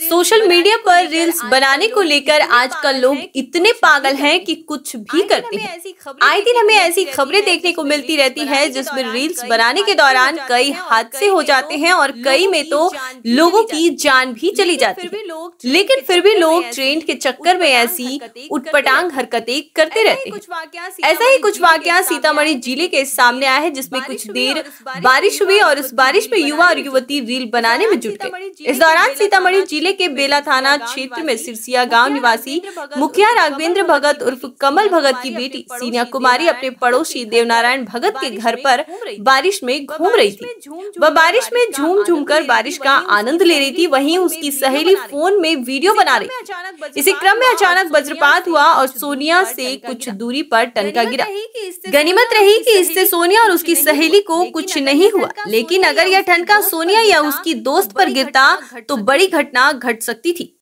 social media पर reels बनाने को लेकर आजकल लोग इतने पागल हैं कि कुछ भी करते हैं आए दिन हमें ऐसी खबरें देखने को मिलती रहती है जिसमें रील्स बनाने के दौरान कई हादसे हो जाते हैं और कई में तो लोगों की जान भी चली जाती है लेकिन फिर भी लोग ट्रेंड के चक्कर में ऐसी उटपटांग हरकतें करते रहते हैं ऐसा ही कुछ वाक्य सीतामढ़ी जिले के सामने आया है जिसमे कुछ देर बारिश हुई और उस बारिश में युवा और युवती रील बनाने में जुट गए इस दौरान सीतामढ़ी जिले के बेला थाना क्षेत्र में सिरसिया गांव निवासी मुखिया राघवेंद्र भगत उर्फ कमल भगत की बेटी सीनिया कुमारी अपने पड़ोसी देवनारायण भगत के घर पर बारिश में घूम रही थी वह बारिश में झूम झूम कर बारिश का आनंद ले रही थी वहीं उसकी सहेली फोन में वीडियो बना रही इसी क्रम में अचानक वज्रपात हुआ और सोनिया से कुछ दूरी पर टनका गिरा गनीमत रही की इससे सोनिया और उसकी सहेली को कुछ नहीं हुआ लेकिन अगर यह ठनका सोनिया या उसकी दोस्त पर गिरता तो बड़ी घटना घट सकती थी